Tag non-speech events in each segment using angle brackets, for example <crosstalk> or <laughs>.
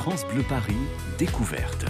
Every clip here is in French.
France Bleu Paris, découverte.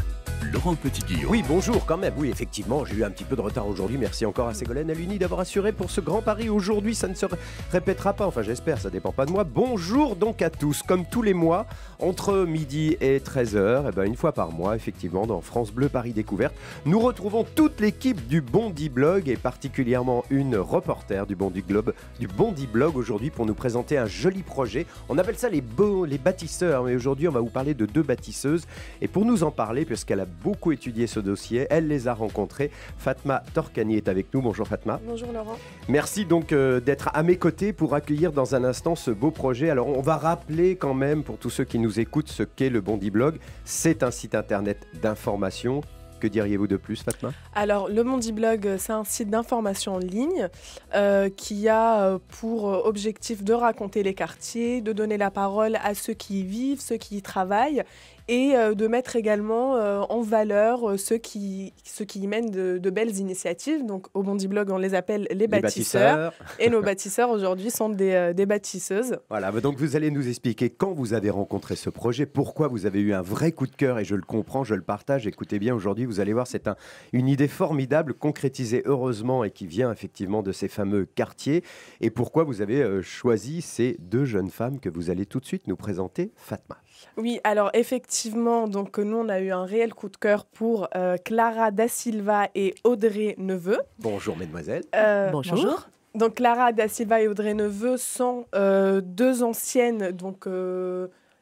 Laurent petit Oui, bonjour quand même. Oui, effectivement, j'ai eu un petit peu de retard aujourd'hui. Merci encore à Ségolène Aluni d'avoir assuré pour ce grand pari aujourd'hui. Ça ne se répétera pas, enfin j'espère, ça dépend pas de moi. Bonjour donc à tous. Comme tous les mois, entre midi et 13h, eh et ben, une fois par mois, effectivement, dans France Bleu Paris Découverte, nous retrouvons toute l'équipe du Bondi Blog et particulièrement une reporter du Bondi Globe, du Bondi Blog aujourd'hui pour nous présenter un joli projet. On appelle ça les, les bâtisseurs, mais aujourd'hui on va vous parler de deux bâtisseuses. Et pour nous en parler, puisqu'elle a beaucoup étudié ce dossier. Elle les a rencontrés. Fatma Torkani est avec nous. Bonjour Fatma. Bonjour Laurent. Merci donc euh, d'être à mes côtés pour accueillir dans un instant ce beau projet. Alors on va rappeler quand même pour tous ceux qui nous écoutent ce qu'est le Bondi Blog. C'est un site internet d'information que diriez-vous de plus, Fatma Alors, le Blog, euh, c'est un site d'information en ligne euh, qui a pour objectif de raconter les quartiers, de donner la parole à ceux qui y vivent, ceux qui y travaillent et euh, de mettre également euh, en valeur euh, ceux qui, ceux qui y mènent de, belles initiatives. Donc au Bondi Blog, on les appelle les, bâtisseurs, et nos bâtisseurs aujourd'hui sont des, des, bâtisseuses. Voilà, donc vous allez nous expliquer quand vous avez rencontré ce projet, pourquoi vous avez eu un vrai coup de cœur, et je le comprends, je le partage. Écoutez bien, aujourd'hui, vous allez voir, c'est un, une idée formidable, concrétisée heureusement et qui vient effectivement de ces fameux quartiers. Et pourquoi vous avez choisi ces deux jeunes femmes que vous allez tout de suite nous présenter, Fatma. Oui, alors effectivement, effectivement, donc nous, on a eu un réel coup de cœur pour euh, Clara Da Silva et Audrey Neveu. Bonjour, mesdemoiselles. Euh, bonjour. Donc Clara Da Silva et Audrey Neveu sont euh, deux anciennes donc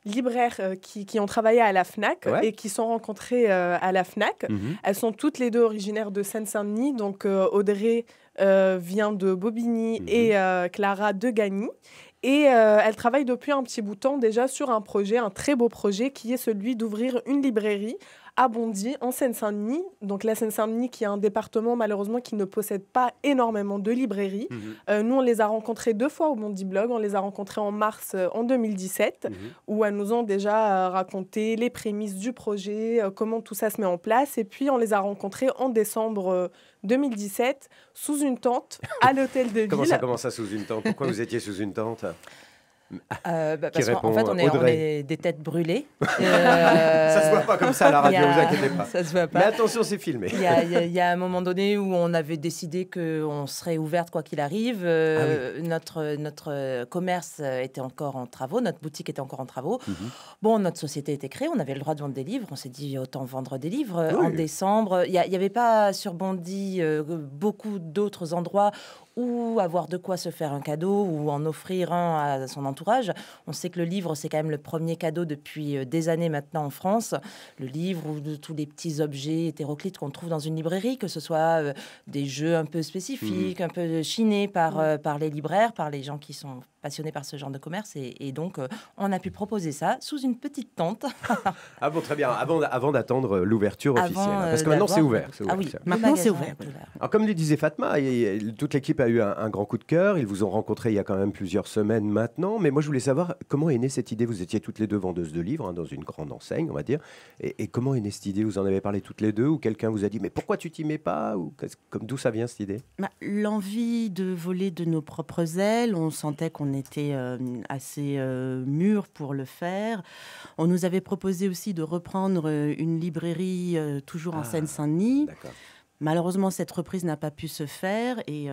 libraires qui, ont travaillé à la Fnac et qui sont rencontrées à la Fnac. Mhm. Elles sont toutes les deux originaires de Seine-Saint-Denis. Donc Audrey vient de Bobigny mhm. et Clara de Gagny. Et euh, elle travaille depuis un petit bout de temps déjà sur un projet, un très beau projet, qui est celui d'ouvrir une librairie à en Seine-Saint-Denis. Donc la Seine-Saint-Denis qui est un département malheureusement qui ne possède pas énormément de librairies. Mhm. Euh, nous, on les a rencontrés deux fois au Bondy Blog. On les a rencontrés en mars euh, en 2017, mhm. où elles nous ont déjà euh, raconté les prémices du projet, comment tout ça se met en place. Et puis, on les a rencontrés en décembre 2017 sous une tente à l'hôtel de <laughs> ville. Comment ça, commence ça sous une tente Pourquoi vous étiez sous une tente euh, bah, parce qu'en en fait, on est, des têtes brûlées. <laughs> Euh, ça se voit pas comme ça à la radio, vous inquiétez pas. Mais attention, c'est filmé. <laughs> Il y, a un moment donné où on avait décidé qu'on serait ouverte quoi qu'il arrive. Euh, ah notre, notre commerce était encore en travaux, notre boutique était encore en travaux. Mhm. Bon, notre société était créée, on avait le droit de vendre des livres. On s'est dit autant vendre des livres. En décembre, il n'y avait pas sur Bondy beaucoup d'autres endroits ou avoir de quoi se faire un cadeau ou en offrir un à son entourage. On sait que le livre, c'est quand même le premier cadeau depuis euh, des années maintenant en France. Le livre ou de tous les petits objets hétéroclites qu'on trouve dans une librairie, que ce soit euh, des jeux un peu spécifiques, mmh. un peu chinés par, mmh. euh, par les libraires, par les gens qui sont passionné par ce genre de commerce et, donc euh, on a pu proposer ça sous une petite tente. <laughs> ah bon, très bien, avant, avant d'attendre euh, l'ouverture officielle. Hein, euh, parce que maintenant c'est ouvert. Ah oui, maintenant c'est ouvert. Alors, comme le disait Fatma, toute l'équipe a eu un, grand coup de cœur. Ils vous ont rencontré il y a quand même plusieurs semaines maintenant. Mais moi je voulais savoir comment est née cette idée. Vous étiez toutes les deux vendeuses de livres hein, dans une grande enseigne, on va dire. Et, comment est née cette idée Vous en avez parlé toutes les deux ou quelqu'un vous a dit mais pourquoi tu t'y mets pas ou comme d'où ça vient cette idée bah, L'envie de voler de nos propres ailes. On sentait qu'on était euh, assez euh, mûr pour le faire. On nous avait proposé aussi de reprendre euh, une librairie toujours en ah, Seine-Saint-Denis. Malheureusement, cette reprise n'a pas pu se faire et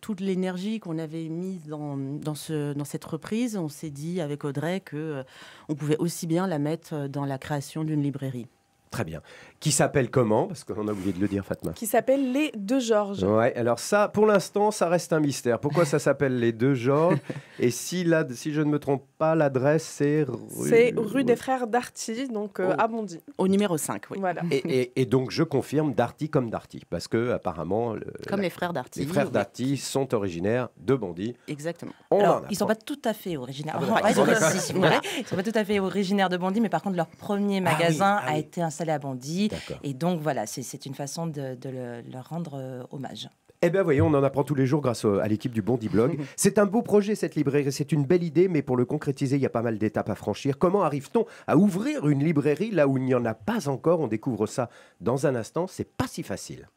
toute l'énergie qu'on avait mise dans, cette reprise, on s'est dit avec Audrey que on pouvait aussi bien la mettre dans la création d'une librairie. Très bien qui s'appelle comment Parce qu'on a oublié de le dire, Fatma. Qui s'appelle Les Deux Georges. Ouais, alors ça, pour l'instant, ça reste un mystère. Pourquoi ça s'appelle Les Deux Georges <laughs> Et si, là, si je ne me trompe pas, l'adresse, c'est rue... C'est rue des Frères Darty, donc euh, à Bondy. Au numéro 5, oui. Et, donc, je confirme Darty comme Darty, parce que apparemment... comme les frères Darty. Les frères Darty sont originaires de Bondy. Exactement. alors, ils ne sont pas tout à fait originaires. Ah, ils sont pas tout à fait originaires de Bondy, mais par contre, leur premier ah magasin ah a été installé à Bondy. Et donc voilà, c'est une façon de, le, leur rendre euh, hommage. Eh bien, voyons, on en apprend tous les jours grâce à l'équipe du Bondi Blog. <laughs> C'est un beau projet, cette librairie. C'est une belle idée, mais pour le concrétiser, il y a pas mal d'étapes à franchir. Comment arrive-t-on à ouvrir une librairie là où il n'y en a pas encore On découvre ça dans un instant. C'est pas si facile.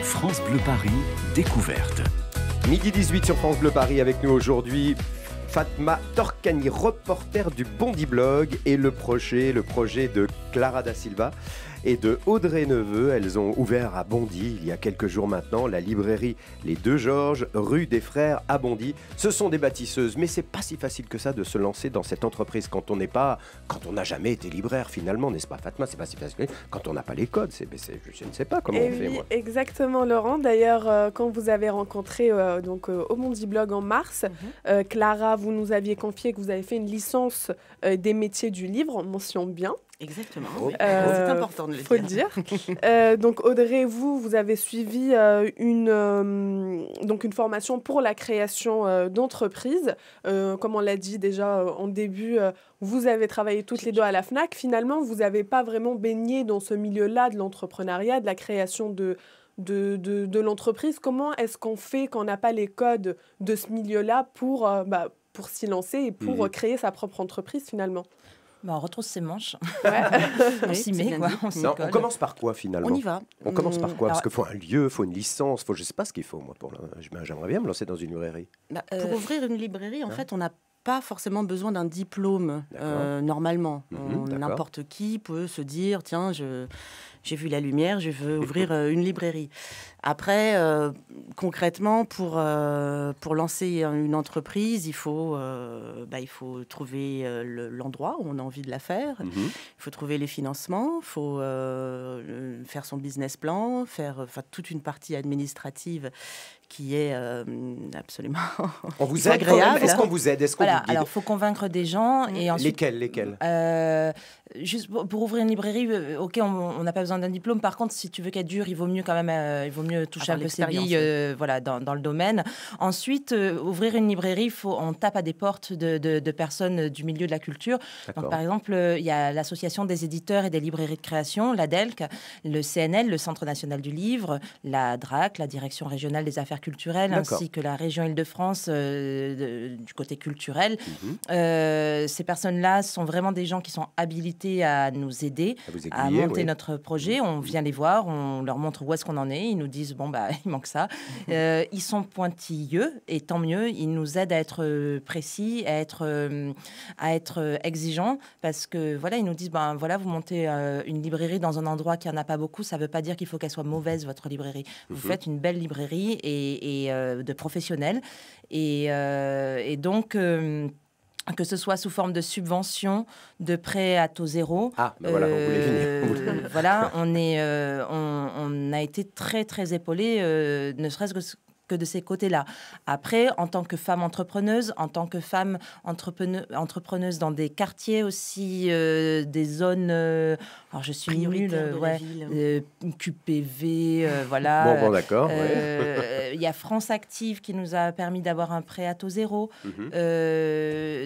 France Bleu Paris, découverte. Midi 18 sur France Bleu Paris avec nous aujourd'hui. Fatma Torcani, reporter du Bondi Blog, et le projet, le projet de Clara da Silva et de Audrey Neveu. Elles ont ouvert à Bondy il y a quelques jours maintenant la librairie Les Deux Georges, rue des Frères à Bondy. Ce sont des bâtisseuses, mais c'est pas si facile que ça de se lancer dans cette entreprise quand on n'est pas, quand on n'a jamais été libraire finalement, n'est-ce pas Fatma C'est pas si facile quand on n'a pas les codes. C'est, je ne sais pas comment eh on fait Exactement, Laurent. D'ailleurs, euh, quand vous avez rencontré euh, donc euh, au Mondi Blog en mars, mhm. Clara, vous nous aviez confié que vous avez fait une licence des métiers du livre, mention bien. Exactement. Oh, euh, oh, c'est important de le faut dire. le dire. Euh, donc Audrey, vous, vous avez suivi euh, une, donc une formation pour la création d'entreprises. comme on l'a dit déjà en début, vous avez travaillé toutes les deux à la FNAC. Finalement, vous n'avez pas vraiment baigné dans ce milieu-là de l'entrepreneuriat, de la création de, de, de, l'entreprise. Comment est-ce qu'on fait quand on n'a pas les codes de ce milieu-là pour, bah, pour s'y lancer et pour mhm. créer sa propre entreprise finalement bah, on retrouve ses manches. <laughs> on s'y met, On, commence par quoi finalement On y va. On commence par quoi mmh. Parce qu'il faut un lieu, il faut une licence, faut, je ne sais pas ce qu'il faut, moi. Pour J'aimerais bien me lancer dans une librairie. Bah, euh, pour ouvrir une librairie, en hein fait, on n'a pas forcément besoin d'un diplôme euh, normalement. Mmh, n'importe qui peut se dire tiens, je, j'ai vu la lumière, je veux ouvrir <laughs> euh, une librairie. Après, euh, concrètement, pour, euh, pour lancer une entreprise, il faut, bah, il faut trouver l'endroit où on a envie de la faire, mhm. il faut trouver les financements, il faut faire son business plan, faire toute une partie administrative qui est absolument on vous agréable. Est-ce qu'on vous aide Alors, il faut convaincre des gens. Et mmh. ensuite, lesquels lesquels Juste pour, pour, ouvrir une librairie, ok, on n'a pas besoin d'un diplôme. Par contre, si tu veux qu'elle dure, il vaut mieux quand même, euh, il vaut mieux toucher un peu ses billes, euh, voilà, dans, le domaine. Ensuite, euh, ouvrir une librairie, faut, on tape à des portes de, personnes du milieu de la culture. Donc, par exemple, il y a l'association des éditeurs et des librairies de création, la DELC, le CNL, le Centre national du livre, la DRAC, la Direction régionale des affaires culturelles, ainsi que la région Île-de-France du côté culturel. Mhm. ces personnes-là sont vraiment des gens qui sont habilités à nous aider à, monter notre projet on vient les voir, on leur montre où est-ce qu'on en est, ils nous disent bon bah <laughs> il manque ça. Mhm. Euh, ils sont pointilleux et tant mieux, ils nous aident à être euh, précis, à être euh, à être exigeants parce que voilà ils nous disent ben voilà vous montez une librairie dans un endroit qui en a pas beaucoup, ça veut pas dire qu'il faut qu'elle soit mauvaise votre librairie. Vous mhm. faites une belle librairie et, de professionnels et, et donc que ce soit sous forme de subvention, de prêt à taux zéro. Ah, ben voilà, on voulait venir. Euh, voilà, <laughs> on, est, euh, on, a été très, très épaulés, euh, ne serait-ce que que de ces côtés-là. Après, en tant que femme entrepreneuse, en tant que femme entrepreneuse dans des quartiers aussi, euh, des zones. Euh, alors, je suis nulle, euh, QPV, euh, voilà. Bon, bon d'accord. Il y a France Active qui nous a permis d'avoir un prêt à taux zéro. Mhm.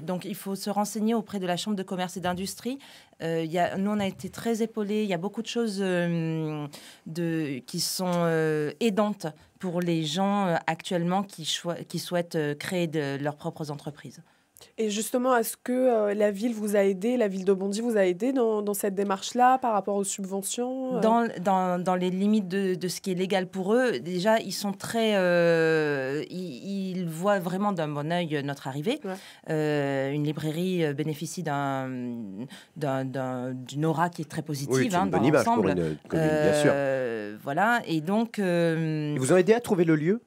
donc, il faut se renseigner auprès de la Chambre de commerce et d'industrie. Euh, nous, on a été très épaulés. Il y a beaucoup de choses de, qui sont aidantes pour les gens euh, actuellement qui, qui souhaitent euh, créer de leurs propres entreprises et justement, est-ce que euh, la ville vous a aidé, la ville de Bondy vous a aidé dans, dans cette démarche-là par rapport aux subventions euh? dans, dans, dans, les limites de, de, ce qui est légal pour eux, déjà, ils sont très. Euh, ils, voient vraiment d'un bon oeil notre arrivée. une librairie bénéficie d'une aura qui est très positive oui, hein, bonne dans l'ensemble. bien sûr. Voilà, et donc. Ils vous ont aidé à trouver le lieu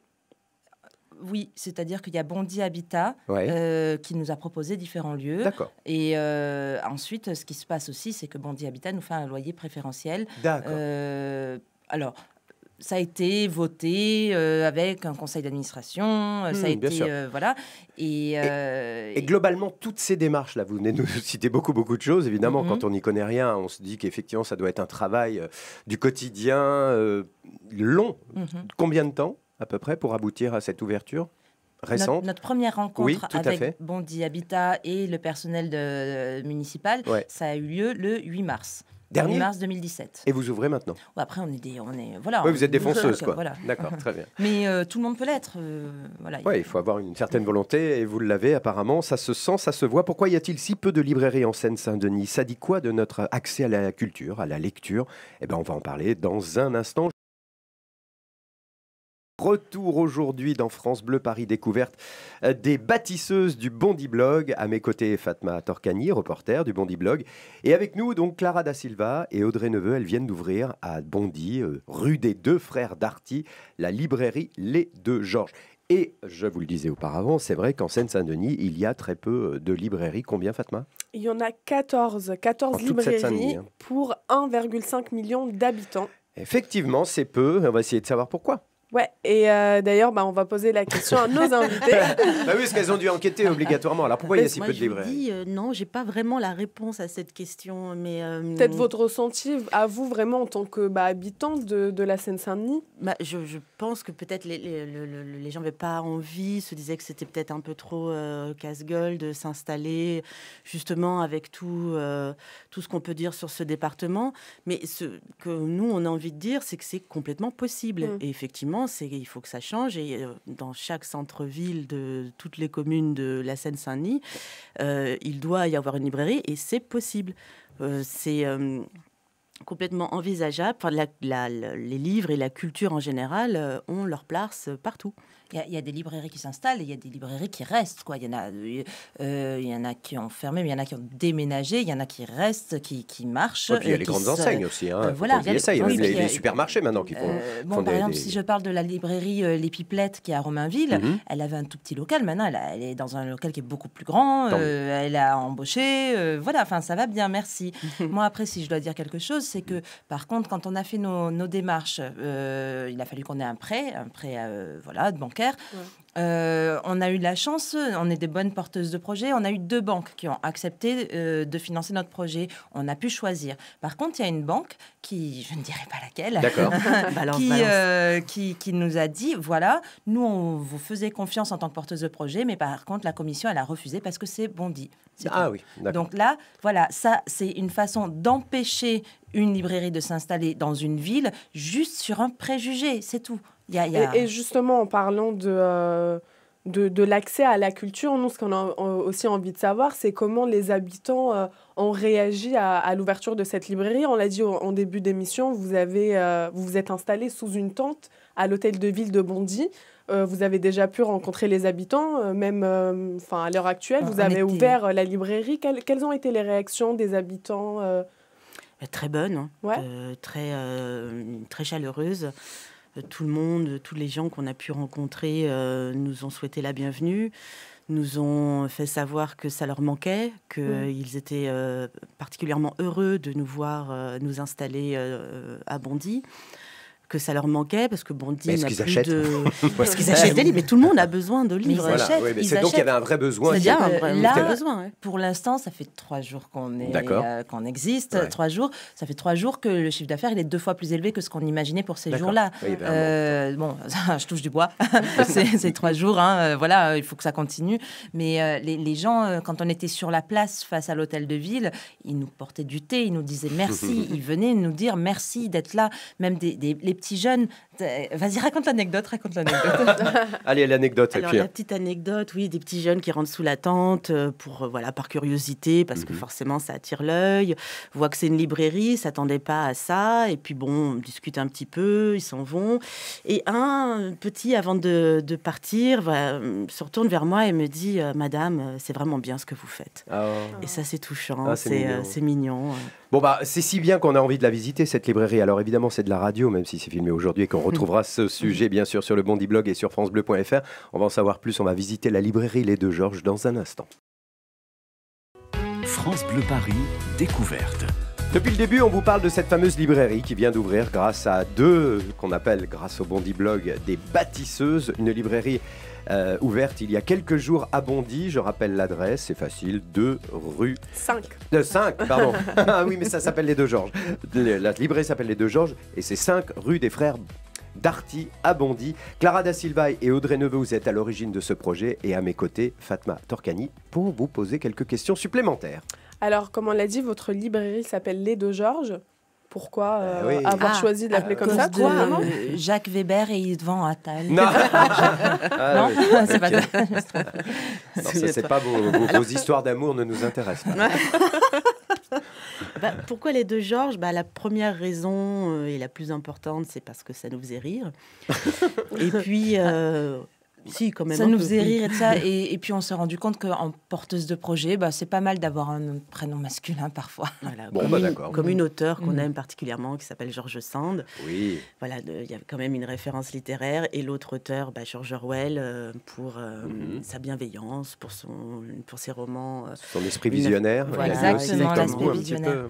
oui, c'est-à-dire qu'il y a Bondi Habitat euh, qui nous a proposé différents lieux. Et euh, ensuite, ce qui se passe aussi, c'est que Bondi Habitat nous fait un loyer préférentiel. D'accord. Euh, alors, ça a été voté avec un conseil d'administration, ça a hmm, été voilà. Et, globalement, toutes ces démarches là, vous venez nous <laughs> citer beaucoup beaucoup de choses. Évidemment, mm-hmm. quand on n'y connaît rien, on se dit qu'effectivement, ça doit être un travail du quotidien long. Mm-hmm. Combien de temps à peu près pour aboutir à cette ouverture récente notre, première rencontre avec Bondy Habitat et le personnel de, euh, municipal, ça a eu lieu le 8 mars. Dernier mars 2017. Et vous ouvrez maintenant Après, on est On est, voilà, oui, vous êtes défonceuse, <laughs> quoi. D'accord, très bien. Mais euh, tout le monde peut l'être. Euh, voilà, oui, il faut avoir une certaine volonté et vous l'avez apparemment. Ça se sent, ça se voit. Pourquoi y a-t-il si peu de librairies en Seine-Saint-Denis Ça dit quoi de notre accès à la culture, à la lecture Eh bien, on va en parler dans un instant. Retour aujourd'hui dans France Bleu Paris Découverte euh, des bâtisseuses du Bondi Blog. À mes côtés, Fatma Torcani, reporter du Bondi Blog. Et avec nous, donc, Clara Da Silva et Audrey Neveu. Elles viennent d'ouvrir à Bondy, euh, rue des Deux Frères d'Arty, la librairie Les Deux Georges. Et je vous le disais auparavant, c'est vrai qu'en Seine-Saint-Denis, il y a très peu euh, de librairies. Combien, Fatma Il y en a 14, 14 librairies hein. pour 1,5 million d'habitants. Effectivement, c'est peu. On va essayer de savoir pourquoi. Ouais, et euh, d'ailleurs, bah, on va poser la question à nos invités. <laughs> bah oui, parce qu'elles ont dû enquêter obligatoirement. Alors pourquoi bah, il y a si peu de librairies dis, euh, Non, j'ai pas vraiment la réponse à cette question. mais euh, Peut-être votre ressenti à vous, vraiment, en tant que bah, habitante de, la Seine-Saint-Denis bah, je, pense que peut-être les, les, les, gens n'avaient pas envie, se disaient que c'était peut-être un peu trop euh, casse-gueule de s'installer, justement, avec tout, tout ce qu'on peut dire sur ce département. Mais ce que nous, on a envie de dire, c'est que c'est complètement possible. Mm. Et effectivement, il faut que ça change. Et euh, dans chaque centre-ville de toutes les communes de la Seine-Saint-Denis, euh, il doit y avoir une librairie et c'est possible. Euh, c'est complètement envisageable. Enfin, les livres et la culture en général ont leur place partout il y, a des librairies qui s'installent et il y a des librairies qui restent. Quoi. Il, y en a, euh, il y en a qui ont fermé, mais il y en a qui ont déménagé, il y en a qui restent, qui, qui marchent. Et puis il y a les grandes enseignes aussi. Hein, euh, il y a les, supermarchés maintenant qui font. Euh, par exemple, si je parle de la librairie Les Pipelettes qui est à Romainville, mhm. elle avait un tout petit local. Maintenant, elle, elle, est dans un local qui est beaucoup plus grand. elle a embauché. voilà, enfin, ça va bien, merci. <laughs> Moi, après, si je dois dire quelque chose, c'est que par contre, quand on a fait nos, nos démarches, il a fallu qu'on ait un prêt, un prêt voilà, de bancaire oui. Euh, on a eu de la chance, on est des bonnes porteuses de projets. On a eu deux banques qui ont accepté euh, de financer notre projet. On a pu choisir. Par contre, il y a une banque qui, je ne dirai pas laquelle, <laughs> qui, euh, qui, qui, nous a dit voilà, nous, on vous faisait confiance en tant que porteuse de projet, mais par contre, la commission, elle a refusé parce que c'est bondi. Ah oui, oui, Donc là, voilà, ça, c'est une façon d'empêcher une librairie de s'installer dans une ville juste sur un préjugé, c'est tout. Et, justement, en parlant de, euh, de, l'accès à la culture, nous, ce qu'on a aussi envie de savoir, c'est comment les habitants euh, ont réagi à, l'ouverture de cette librairie. On l'a dit en début d'émission, vous, avez, euh, vous vous êtes installé sous une tente à l'hôtel de ville de Bondy. vous avez déjà pu rencontrer les habitants, même enfin à l'heure actuelle, ah, vous avez ouvert la librairie. Quelles, ont été les réactions des habitants bah, Très bonnes, hein. très, très chaleureuses. Euh, tout le monde, tous les gens qu'on a pu rencontrer euh, nous ont souhaité la bienvenue nous ont fait savoir que ça leur manquait, qu'ils mm. euh, étaient particulièrement heureux de nous voir nous installer à Bondy que ça leur manquait parce que Bondy n'a plus achètent de. Parce <laughs> qu'ils achètent des livres, mais tout le monde a besoin de livres. Voilà, oui, donc il y avait un vrai besoin. là, Pour l'instant, ça fait trois jours qu'on est, d'accord euh, qu'on existe. Trois jours, ça fait trois jours que le chiffre d'affaires il est deux fois plus élevé que ce qu'on imaginait pour ces jours-là. Ben, bon, euh, <laughs> je touche du bois. <laughs> c'est trois jours, hein. euh, voilà, il faut que ça continue. Mais les, gens, quand on était sur la place face à l'hôtel de ville, ils nous portaient du thé, ils nous disaient merci, ils venaient nous dire merci d'être là, même des, des les si jeune euh, vas-y, raconte l'anecdote, raconte l'anecdote. <laughs> Allez, l'anecdote. Alors, la petite anecdote, oui, des petits jeunes qui rentrent sous la tente euh, pour, euh, voilà, par curiosité, parce que mhm. forcément, ça attire l'œil, voient que c'est une librairie, s'attendaient pas à ça, et puis bon, on discute un petit peu, ils s'en vont. Et un petit, avant de, de partir, va, se retourne vers moi et me dit, Madame, c'est vraiment bien ce que vous faites. Ah. Et ça, c'est touchant, ah, c'est mignon. Bon, bah, c'est si bien qu'on a envie de la visiter, cette librairie. Alors, évidemment, c'est de la radio, même si c'est filmé aujourd'hui on retrouvera ce <laughs> mhm. sujet bien sûr sur le Bondi Blog et sur francebleu.fr. On va en savoir plus, on va visiter la librairie Les Deux Georges dans un instant. France Bleu Paris, découverte. Depuis le début, on vous parle de cette fameuse librairie qui vient d'ouvrir grâce à deux, qu'on appelle grâce au Bondi Blog, des bâtisseuses, une librairie euh, ouverte il y a quelques jours à Bondy. Je rappelle l'adresse, c'est facile, 2 rue... 5. De 5, pardon. <laughs> ah oui, mais ça s'appelle les deux Georges. La librairie s'appelle les deux Georges et c'est 5 rue des Frères Darty Abondi, Clara Da Silva et Audrey Neveu, vous êtes à l'origine de ce projet et à mes côtés, Fatma Torkani pour vous poser quelques questions supplémentaires. Alors, comme on l'a dit, votre librairie s'appelle Les Deux Georges. Pourquoi eh euh, avoir ah, choisi de l'appeler comme ça quoi, Jacques Weber et Yves Attal. Non, <laughs> ah, non, c'est pas c'est pas vos histoires d'amour ne nous intéressent pas. <laughs> Bah, pourquoi les deux Georges bah, La première raison euh, et la plus importante, c'est parce que ça nous faisait rire. <laughs> et puis, euh, quand même. Ça nous faisait rire et ça. <laughs> Et, puis on s'est rendu compte qu'en porteuse de projet, bah, c'est pas mal d'avoir un prénom masculin <laughs> parfois. bon, comme, bah, une, comme une auteure qu'on mmh. aime particulièrement qui s'appelle George Sand. Oui. Voilà, il y a quand même une référence littéraire. Et l'autre auteur, bah, George Orwell, euh, pour euh, mmh. sa bienveillance, pour, son, pour ses romans. Euh, son esprit visionnaire. exactement, l'aspect visionnaire.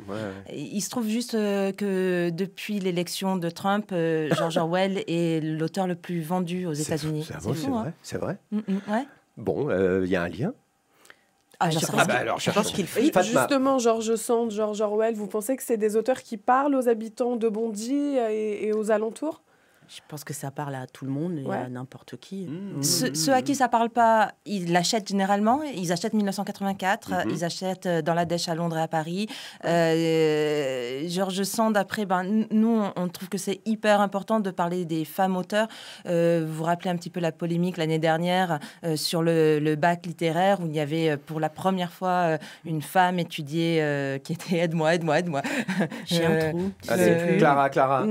Il se trouve juste que depuis l'élection de Trump, George Orwell est l'auteur le plus vendu aux États-Unis. C'est Hein. C'est vrai. Mm, mm, bon, il euh, y a un lien. Justement, George Sand, George Orwell, vous pensez que c'est des auteurs qui parlent aux habitants de Bondy et aux alentours je pense que ça parle à tout le monde et à n'importe qui. Mmh, mmh, Ce, mmh, ceux à qui ça parle pas, ils l'achètent généralement. Ils achètent 1984, ils achètent euh, dans la Dèche à Londres et à Paris. Euh, Georges Sand, d'après, ben, nous, on trouve que c'est hyper important de parler des femmes auteurs. vous euh, vous rappelez un petit peu la polémique l'année dernière sur le, bac littéraire où il y avait pour la première fois une femme étudiée qui était aide-moi, aide-moi, aide-moi. J'ai un trou. Ah, Clara, Clara.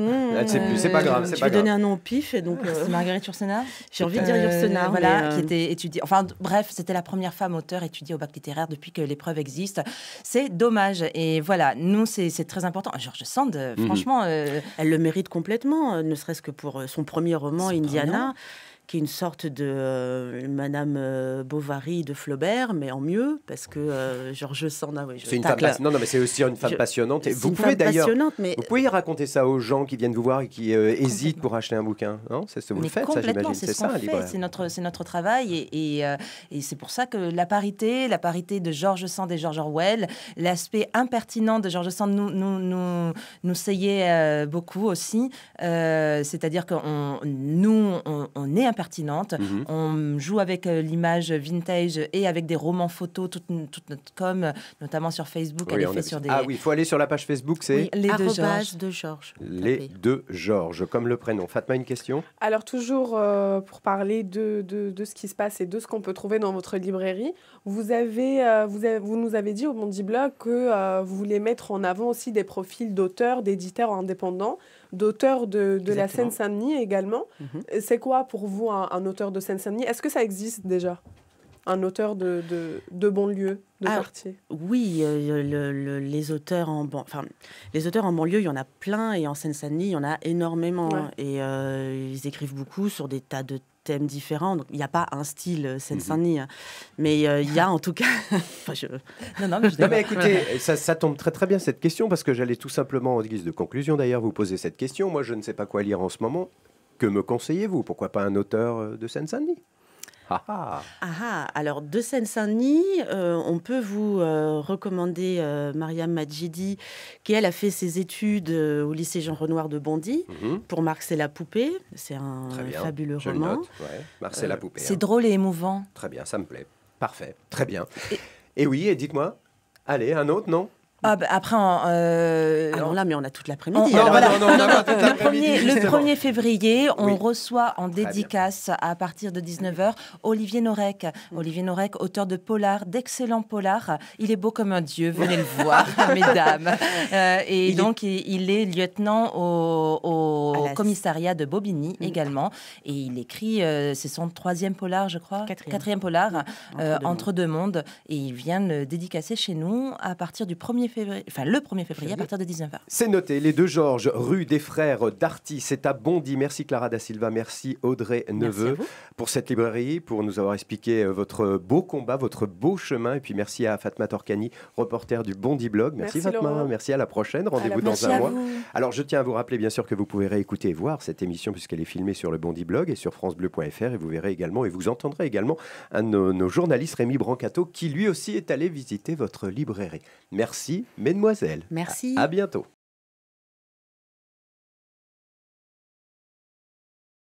c'est plus, c'est pas grave, c'est pas grave un nom pif. Et donc, euh, Marguerite Yourcenar J'ai envie de dire euh, Yourcenar. voilà, qui euh, était étudiée. Enfin, bref, c'était la première femme auteure étudiée au bac littéraire depuis que l'épreuve existe. C'est dommage. Et voilà, nous, c'est très important. Georges Sand, mhm. franchement. Elle le mérite complètement, ne serait-ce que pour son premier roman, Indiana une sorte de euh, Madame euh, Bovary de Flaubert, mais en mieux, parce que euh, Georges Sand. c'est une femme non, non, mais c'est aussi une femme passionnante. Et vous pouvez d'ailleurs, vous pouvez raconter ça aux gens qui viennent vous voir et qui euh, hésitent pour acheter un bouquin, non C'est ce que vous faites, C'est ça, C'est notre, c'est notre travail, et, c'est pour ça que la parité, la parité de Georges Sand et George Orwell, l'aspect impertinent de Georges Sand nous nous nous, nous beaucoup aussi. C'est-à-dire que nous, on, on est impertinent Mhm. On joue avec euh, l'image vintage et avec des romans photos, toute, notre notamment sur Facebook. sur Ah oui, il faut aller sur la page Facebook, c'est Les deux Georges. De George. Les deux Georges, comme le prénom. Fatma, une question Alors toujours euh, pour parler de, ce qui se passe et de ce qu'on peut trouver dans votre librairie, vous, euh, nous avez dit au Bondi Blog que vous voulez mettre en avant aussi des profils d'auteurs, d'éditeurs indépendants d'auteurs de, la Seine-Saint-Denis également. Mhm. C'est quoi pour vous un, auteur de Seine-Saint-Denis Est-ce que ça existe déjà un auteur de, de, banlieue, de quartier Oui, euh, les, auteurs en enfin, les auteurs en banlieue, il y en a plein, et en Seine-Saint-Denis, il y en a énormément. Et euh, ils écrivent beaucoup sur des tas de thèmes différents. Donc, il n'y a pas un style euh, Seine-Saint-Denis. Mhm. Hein. Mais euh, il y a en tout cas. <laughs> je... Non, non, mais, je non, mais écoutez, ça, ça, tombe très très bien cette question parce que j'allais tout simplement, en guise de conclusion d'ailleurs, vous poser cette question. Moi, je ne sais pas quoi lire en ce moment. Que me conseillez-vous Pourquoi pas un auteur euh, de Seine-Saint-Denis ah, ah alors de Seine-Saint-Denis, euh, on peut vous euh, recommander euh, Mariam Majidi, qui elle a fait ses études au lycée Jean Renoir de Bondy mhm. pour Marc, et la poupée. C'est un fabuleux Je roman. Note, la poupée. C'est hein. drôle et émouvant. Très bien, ça me plaît. Parfait, très bien. Et, et oui, et dites-moi, allez, un autre, non ah, bah, après, euh, ah là, mais on a toute l'après-midi. le, 1er février, on reçoit en dédicace à partir de 19h Olivier Norek. Mm. Olivier Norek, auteur de Polar, d'excellents Polars. Il est beau comme un dieu, venez le voir, <laughs> mesdames. Euh, et donc, il est lieutenant au, commissariat de Bobigny mm. également. Et il écrit, euh, c'est son troisième Polar, je crois. Quatrième, Polar, mm. entre deux, entre, deux mondes. Et il vient le dédicacer chez nous à partir du 1er février enfin le 1er février à partir de 19h. C'est noté, les deux Georges, rue des Frères d'Arty, c'est à Bondy. Merci Clara da Silva, merci Audrey Neveu pour cette librairie, pour nous avoir expliqué euh, votre beau combat, votre beau chemin. Et puis merci à Fatma Torkani, reporter du Bondy Blog. Merci, Fatma, merci à la prochaine. Rendez-vous dans un mois. Alors je tiens à vous rappeler bien sûr que vous pouvez réécouter et voir cette émission puisqu'elle est filmée sur le Bondy Blog et sur FranceBleu.fr et vous verrez également et vous entendrez également un de nos journalistes Rémi Brancato qui lui aussi est allé visiter votre librairie. Merci mesdemoiselles. Merci. à bientôt.